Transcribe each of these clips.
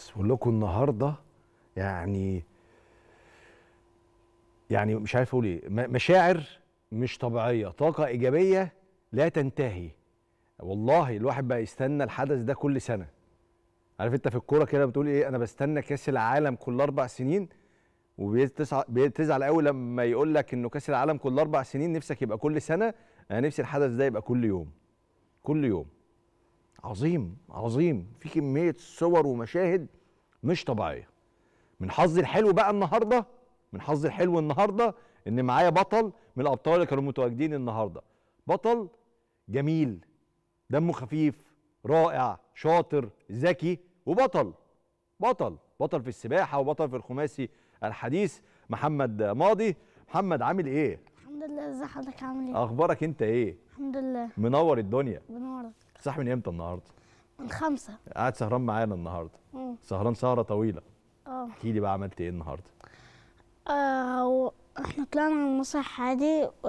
بس بقول لكم النهارده يعني يعني مش عارف اقول ايه مشاعر مش طبيعيه طاقه ايجابيه لا تنتهي والله الواحد بقى يستنى الحدث ده كل سنه عارف انت في الكوره كده بتقول ايه انا بستنى كاس العالم كل اربع سنين وبتزعل قوي لما يقول لك انه كاس العالم كل اربع سنين نفسك يبقى كل سنه انا نفسي الحدث ده يبقى كل يوم كل يوم عظيم عظيم في كميه صور ومشاهد مش طبيعيه من حظي الحلو بقى النهارده من حظي الحلو النهارده ان معايا بطل من الابطال اللي كانوا متواجدين النهارده بطل جميل دمه خفيف رائع شاطر ذكي وبطل بطل بطل في السباحه وبطل في الخماسي الحديث محمد ماضي محمد عامل ايه الحمد لله ازي حضرتك عامل ايه اخبارك انت ايه الحمد لله منور الدنيا منورك صاحي من امتى النهارده؟ من خمسة قاعد سهران معانا النهارده سهران سهرة طويلة اه احكي لي بقى عملت ايه النهارده؟ آه احنا طلعنا من المسرح عادي و...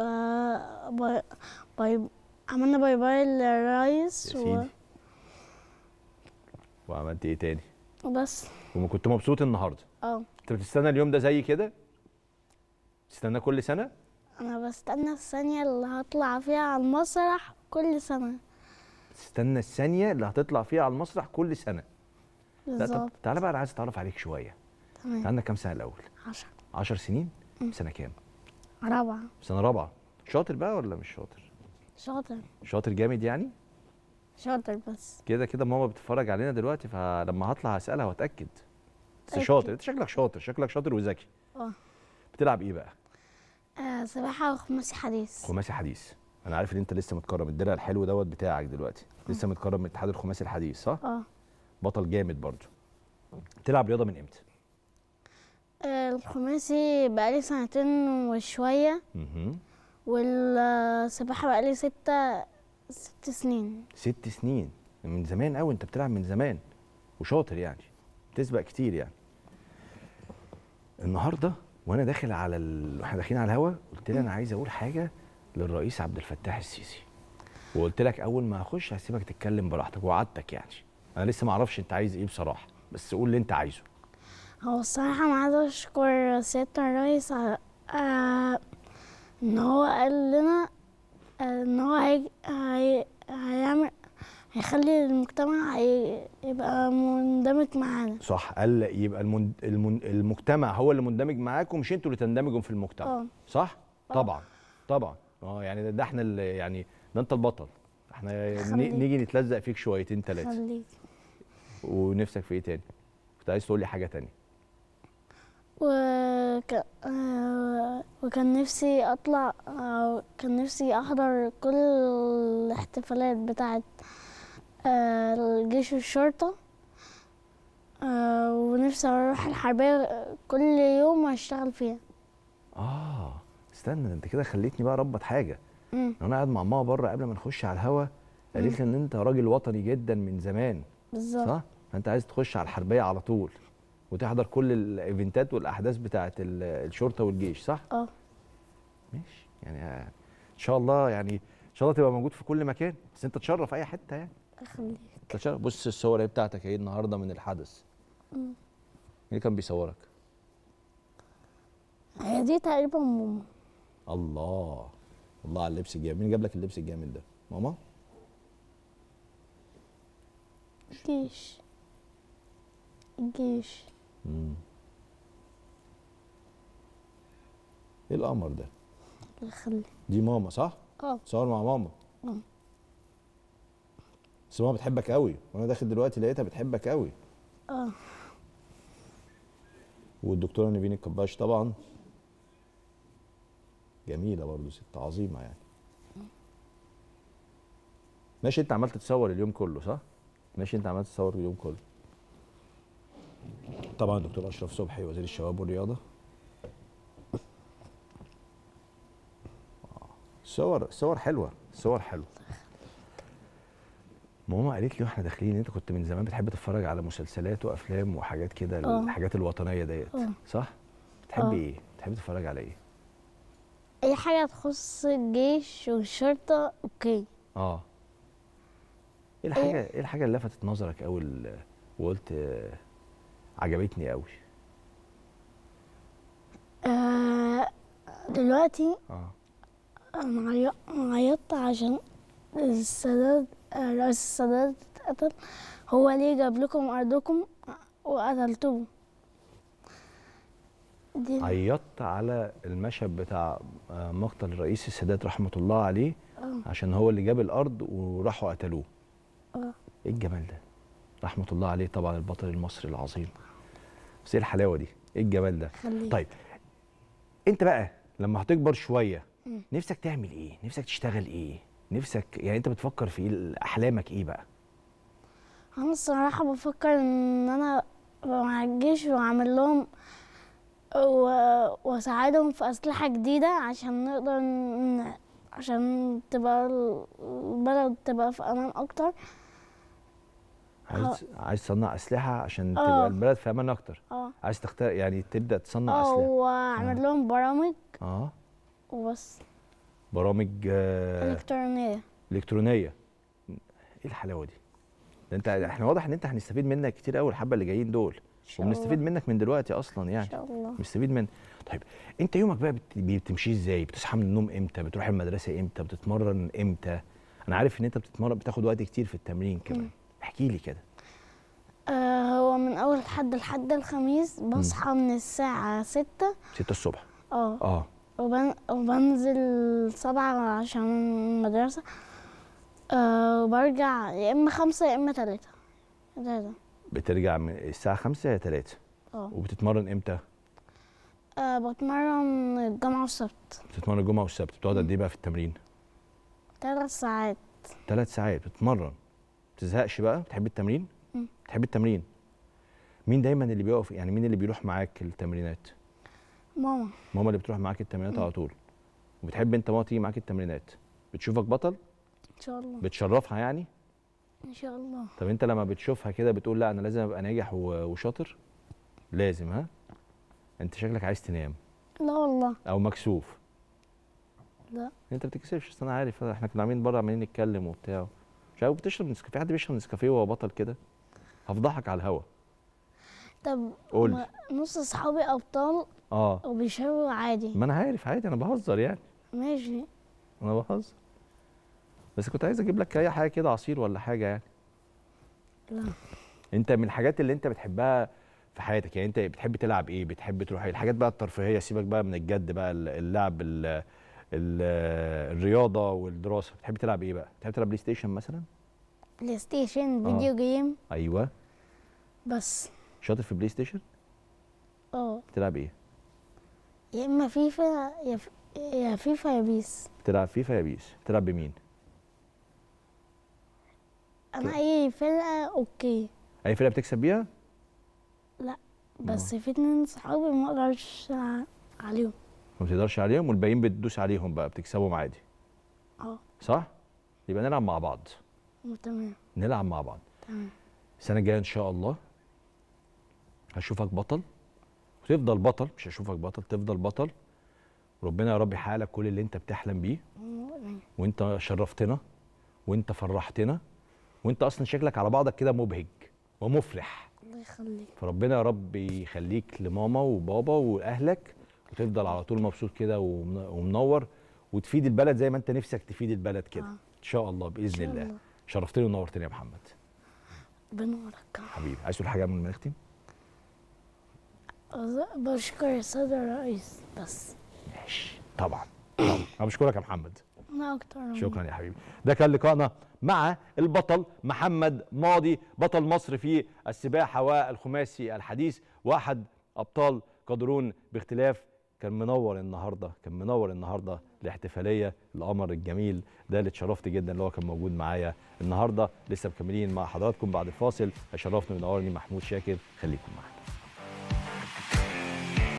باي باي عملنا باي باي للريس و... وعملت ايه تاني؟ بس وكنت مبسوط النهارده؟ اه انت بتستنى اليوم ده زي كده؟ بتستناه كل سنة؟ أنا بستنى الثانية اللي هطلع فيها على المسرح كل سنة هتستنى الثانيه اللي هتطلع فيها على المسرح كل سنه بالظبط تعالى بقى انا عايز اتعرف عليك شويه تمام عندك كام سنه الاول 10 10 سنين م. سنه كام رابعه سنه رابعه شاطر بقى ولا مش شاطر شاطر شاطر جامد يعني شاطر بس كده كده ماما بتتفرج علينا دلوقتي فلما هطلع هسالها واتاكد انت شاطر انت شكلك شاطر شكلك شاطر وذكي اه بتلعب ايه بقى آه سباحه وخماسي حديث خماسي حديث انا عارف ان انت لسه متكرم الدرع الحلو دوت بتاعك دلوقتي لسه آه. متكرم من الاتحاد الخماسي الحديث صح اه بطل جامد برضه تلعب رياضه من امتى آه، الخماسي بقالي سنتين وشويه والسباحه بقالي ستة ست سنين ست سنين من زمان قوي انت بتلعب من زمان وشاطر يعني بتسبق كتير يعني النهارده وانا داخل على ال... احنا داخلين على الهوا قلت لي انا عايز اقول حاجه للرئيس عبد الفتاح السيسي وقلت لك اول ما اخش هسيبك تتكلم براحتك وعدتك يعني انا لسه ما اعرفش انت عايز ايه بصراحه بس قول اللي انت عايزه هو الصراحه انا عايز اشكر سيادة الرئيس على آه، ان هو قال لنا ان هو هي... هيعمل هيخلي المجتمع يبقى مندمج معانا صح قال يبقى المند المن... المجتمع هو اللي مندمج معاكم مش انتوا اللي تندمجوا في المجتمع أوه. صح آه. طبعا طبعا اه يعني ده, احنا اللي يعني ده انت البطل احنا خليك. نيجي نتلزق فيك شويتين ثلاثه ونفسك في ايه تاني كنت عايز تقول لي حاجه تانية وك... آه، وكان نفسي اطلع كان نفسي احضر كل الاحتفالات بتاعه آه، الجيش والشرطه آه، ونفسي اروح الحربيه كل يوم اشتغل فيها اه استنى انت كده خليتني بقى اربط حاجه مم. يعني انا قاعد مع ماما بره قبل ما نخش على الهوا قالت لي ان انت راجل وطني جدا من زمان بالظبط صح فانت عايز تخش على الحربيه على طول وتحضر كل الايفنتات والاحداث بتاعه الشرطه والجيش صح اه ماشي يعني ان شاء الله يعني ان شاء الله تبقى موجود في كل مكان بس انت تشرف اي حته يعني اخليك تشرف بص الصور بتاعتك اهي النهارده من الحدث امم مين كان بيصورك هي دي تقريبا ماما الله الله على اللبس الجامد مين جاب لك اللبس الجامد ده ماما جيش جيش ايه القمر ده الخلي دي ماما صح اه صور مع ماما اه بس ماما بتحبك قوي وانا داخل دلوقتي لقيتها بتحبك قوي اه والدكتوره نيفين الكباش طبعا جميله برضه ست عظيمه يعني ماشي انت عمال تتصور اليوم كله صح ماشي انت عمال تتصور اليوم كله طبعا دكتور اشرف صبحي وزير الشباب والرياضه صور صور حلوه صور حلوه ماما قالت لي واحنا داخلين انت كنت من زمان بتحب تتفرج على مسلسلات وافلام وحاجات كده اه. الحاجات الوطنيه ديت اه. صح بتحبي اه. ايه بتحبي تتفرج على ايه اي حاجه تخص الجيش والشرطه اوكي اه ايه الحاجه ايه, إيه الحاجه اللي لفتت نظرك قوي وقلت عجبتني قوي آه دلوقتي اه عيطت عشان السادات رئيس السادات اتقتل هو ليه جاب لكم ارضكم وقتلتوه دي. عيطت على المشهد بتاع آه، مقتل الرئيس السادات رحمه الله عليه أوه. عشان هو اللي جاب الارض وراحوا قتلوه اه ايه الجمال ده رحمه الله عليه طبعا البطل المصري العظيم بس ايه الحلاوه دي ايه الجمال ده خليك. طيب انت بقى لما هتكبر شويه م. نفسك تعمل ايه نفسك تشتغل ايه نفسك يعني انت بتفكر في ايه احلامك ايه بقى انا الصراحه بفكر ان انا مع الجيش واعمل لهم وأساعدهم في أسلحة جديدة عشان نقدر عشان تبقى البلد تبقى في أمان أكتر عايز عايز تصنع اسلحه عشان أوه. تبقى البلد في امان اكتر اه عايز تختار يعني تبدا تصنع أوه. اسلحه واعمل آه. لهم برامج اه وبس برامج آه الكترونيه الكترونيه ايه الحلاوه دي ده انت احنا واضح ان انت هنستفيد منك كتير قوي الحبه اللي جايين دول وبنستفيد منك من دلوقتي اصلا يعني ان شاء الله بنستفيد من طيب انت يومك بقى بتمشي ازاي بتصحى من النوم امتى بتروح المدرسه امتى بتتمرن امتى انا عارف ان انت بتتمرن بتاخد وقت كتير في التمرين كمان احكي لي كده آه هو من اول لحد لحد الخميس بصحى من الساعه 6 6 الصبح اه اه وبن... وبنزل سبعة عشان المدرسة أه وبرجع يا إما خمسة يا إما تلاتة تلاتة بترجع من الساعه 5 يا 3 اه وبتتمرن امتى؟ أه بتمرن الجمعه والسبت بتتمرن الجمعه والسبت بتقعد قد ايه بقى في التمرين؟ ثلاث ساعات ثلاث ساعات بتتمرن ما بتزهقش بقى بتحب التمرين؟ امم بتحب التمرين مين دايما اللي بيقف يعني مين اللي بيروح معاك التمرينات؟ ماما ماما اللي بتروح معاك التمرينات على طول وبتحب انت ماما تيجي معاك التمرينات بتشوفك بطل؟ ان شاء الله بتشرفها يعني؟ ان شاء الله طب انت لما بتشوفها كده بتقول لا انا لازم ابقى ناجح وشاطر لازم ها انت شكلك عايز تنام لا والله او مكسوف لا انت بتكسفش اصل انا عارف احنا كنا عاملين بره عمالين نتكلم وبتاع مش عارف بتشرب نسكافيه حد بيشرب نسكافيه وهو بطل كده هفضحك على الهوا طب قول نص اصحابي ابطال اه وبيشربوا عادي ما انا عارف عادي انا بهزر يعني ماشي انا بهزر بس كنت عايز اجيب لك اي حاجه كده عصير ولا حاجه يعني لا انت من الحاجات اللي انت بتحبها في حياتك يعني انت بتحب تلعب ايه بتحب تروح ايه الحاجات بقى الترفيهيه سيبك بقى من الجد بقى اللعب الـ الـ الرياضه والدراسه بتحب تلعب ايه بقى بتحب تلعب بلاي ستيشن مثلا بلاي ستيشن آه. فيديو آه. جيم ايوه بس شاطر في بلاي ستيشن اه بتلعب ايه يا اما فيفا يا, يا فيفا يا بيس بتلعب فيفا يا بيس بتلعب بمين انا اي فرقه اوكي اي فرقه بتكسب بيها لا آه. بس في اتنين صحابي ما اقدرش عليهم ما بتقدرش عليهم والباقيين بتدوس عليهم بقى بتكسبهم عادي اه صح يبقى نلعب مع بعض تمام نلعب مع بعض تمام السنه الجايه ان شاء الله هشوفك بطل وتفضل بطل مش هشوفك بطل تفضل بطل ربنا يا رب يحقق لك كل اللي انت بتحلم بيه وانت شرفتنا وانت فرحتنا وانت اصلا شكلك على بعضك كده مبهج ومفرح الله يخليك فربنا يا رب يخليك لماما وبابا واهلك وتفضل على طول مبسوط كده ومنور وتفيد البلد زي ما انت نفسك تفيد البلد كده آه. ان شاء الله باذن الله. الله شرفتني ونورتني يا محمد بنورك حبيبي عايز تقول حاجه قبل ما نختم بشكر الساده الرئيس بس ماشي طبعا انا بشكرك يا محمد اكتر شكرا يا حبيبي ده كان لقائنا مع البطل محمد ماضي بطل مصر في السباحه والخماسي الحديث واحد ابطال قادرون باختلاف كان منور النهارده كان منور النهارده الاحتفاليه القمر الجميل ده اللي اتشرفت جدا اللي هو كان موجود معايا النهارده لسه مكملين مع حضراتكم بعد الفاصل اشرفني وينورني محمود شاكر خليكم معانا